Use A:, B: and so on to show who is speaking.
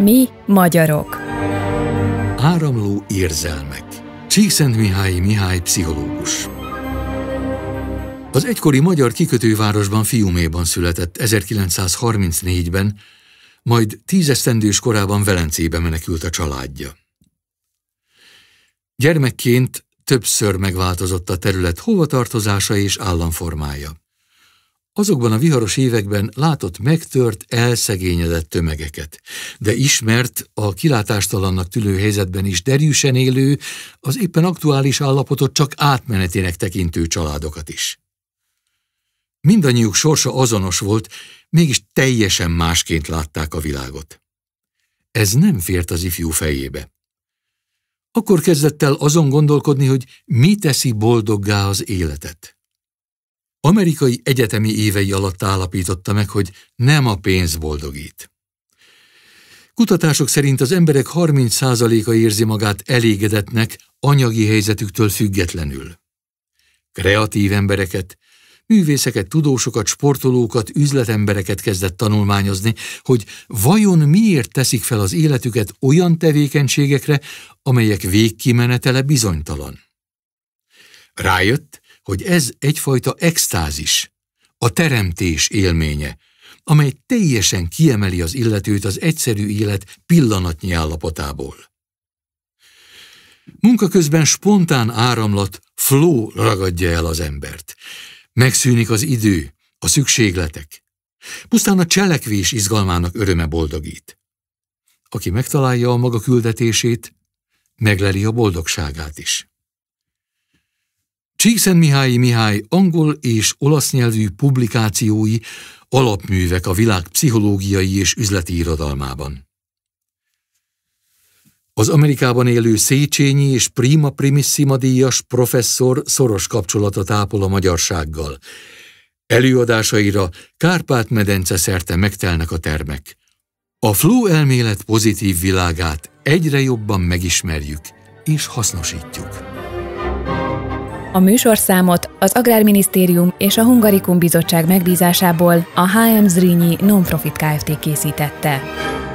A: Mi magyarok. Áramló érzelmek. Csíkszentmihályi Mihály pszichológus. Az egykori magyar kikötővárosban Fiuméban született 1934-ben, majd tízesztendős korában Velencébe menekült a családja. Gyermekként többször megváltozott a terület hovatartozása és államformája. Azokban a viharos években látott megtört, elszegényedett tömegeket, de ismert a kilátástalannak tülő helyzetben is derűsen élő, az éppen aktuális állapotot csak átmenetének tekintő családokat is. Mindannyiuk sorsa azonos volt, mégis teljesen másként látták a világot. Ez nem fért az ifjú fejébe. Akkor kezdett el azon gondolkodni, hogy mi teszi boldoggá az életet. Amerikai egyetemi évei alatt állapította meg, hogy nem a pénz boldogít. Kutatások szerint az emberek 30%-a érzi magát elégedetnek anyagi helyzetüktől függetlenül. Kreatív embereket, művészeket, tudósokat, sportolókat, üzletembereket kezdett tanulmányozni, hogy vajon miért teszik fel az életüket olyan tevékenységekre, amelyek végkimenetele bizonytalan. Rájött, hogy ez egyfajta extázis, a teremtés élménye, amely teljesen kiemeli az illetőt az egyszerű élet pillanatnyi állapotából. Munka közben spontán áramlat, flow ragadja el az embert. Megszűnik az idő, a szükségletek. Pusztán a cselekvés izgalmának öröme boldogít. Aki megtalálja a maga küldetését, megleli a boldogságát is. Csíkszent Mihály Mihály angol és olasz nyelvű publikációi alapművek a világ pszichológiai és üzleti irodalmában. Az Amerikában élő Széchenyi és Prima Primissima díjas professzor szoros kapcsolatot tápol a magyarsággal. Előadásaira Kárpát-medence szerte megtelnek a termek. A flow elmélet pozitív világát egyre jobban megismerjük és hasznosítjuk. A műsorszámot az Agrárminisztérium és a Hungarikum Bizottság megbízásából a HM Zrínyi Nonprofit Kft. készítette.